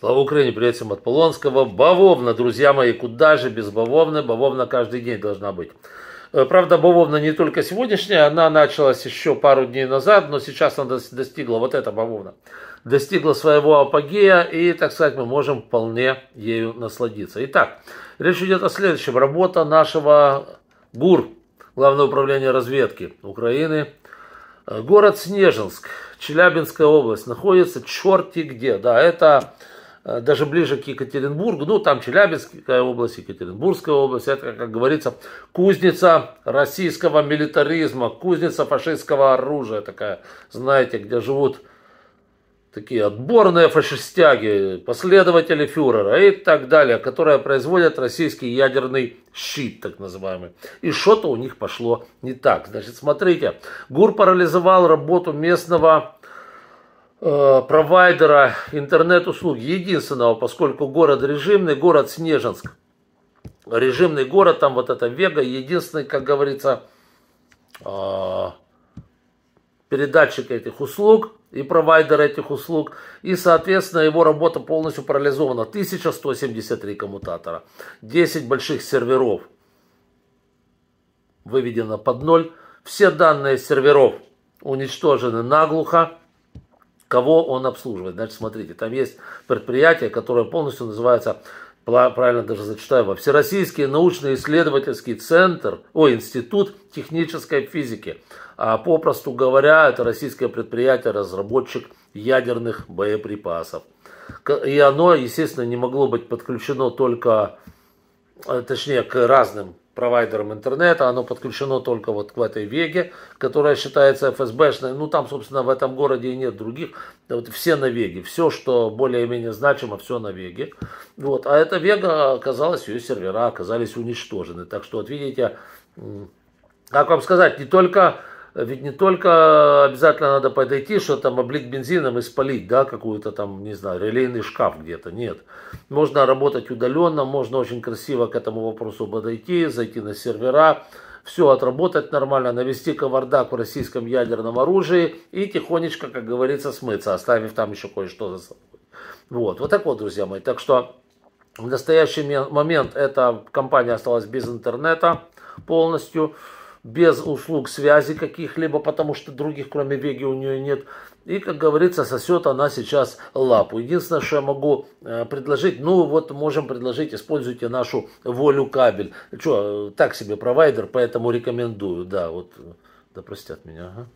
Слава Украине, привет всем от Полонского. Бавовна, друзья мои, куда же без Бавовны? Бавовна каждый день должна быть. Э, правда, Бавовна не только сегодняшняя, она началась еще пару дней назад, но сейчас она достигла, вот эта Бавовна, достигла своего апогея, и, так сказать, мы можем вполне ею насладиться. Итак, речь идет о следующем. Работа нашего ГУР, Главное управление разведки Украины. Э, город Снежинск, Челябинская область, находится черти где. Да, это Э, даже ближе к Екатеринбургу, ну там Челябинская область, Екатеринбургская область, это, как говорится, кузница российского милитаризма, кузница фашистского оружия такая, знаете, где живут такие отборные фашистяги, последователи фюрера и так далее, которые производят российский ядерный щит, так называемый. И что-то у них пошло не так. Значит, смотрите, ГУР парализовал работу местного Э, провайдера интернет-услуг единственного, поскольку город режимный, город Снежинск. Режимный город, там вот это Вега, единственный, как говорится, э, передатчик этих услуг и провайдер этих услуг. И, соответственно, его работа полностью парализована. 1173 коммутатора, 10 больших серверов выведено под ноль. Все данные серверов уничтожены наглухо кого он обслуживает. Значит, смотрите, там есть предприятие, которое полностью называется правильно даже зачитаю во Всероссийский научно-исследовательский центр, о, институт технической физики. А попросту говоря, это российское предприятие, разработчик ядерных боеприпасов. И оно, естественно, не могло быть подключено только, э, точнее, к разным провайдером интернета. Оно подключено только вот к этой Веге, которая считается ФСБшной. Ну, там, собственно, в этом городе и нет других. Вот все на Веге. Все, что более-менее значимо, все на Веге. Вот. А эта Вега оказалась, ее сервера оказались уничтожены. Так что, вот видите, как вам сказать, не только ведь не только обязательно надо подойти, что там облить бензином и спалить, да, какую-то там, не знаю, релейный шкаф где-то, нет. Можно работать удаленно, можно очень красиво к этому вопросу подойти, зайти на сервера, все отработать нормально, навести кавардак в российском ядерном оружии и тихонечко, как говорится, смыться, оставив там еще кое-что за собой. Вот, вот так вот, друзья мои. Так что в настоящий момент эта компания осталась без интернета полностью без услуг связи каких-либо, потому что других, кроме Веги, у нее нет. И, как говорится, сосет она сейчас лапу. Единственное, что я могу э, предложить, ну вот можем предложить, используйте нашу волю кабель. Че, э, так себе провайдер, поэтому рекомендую, да, вот, э, да простят меня, ага.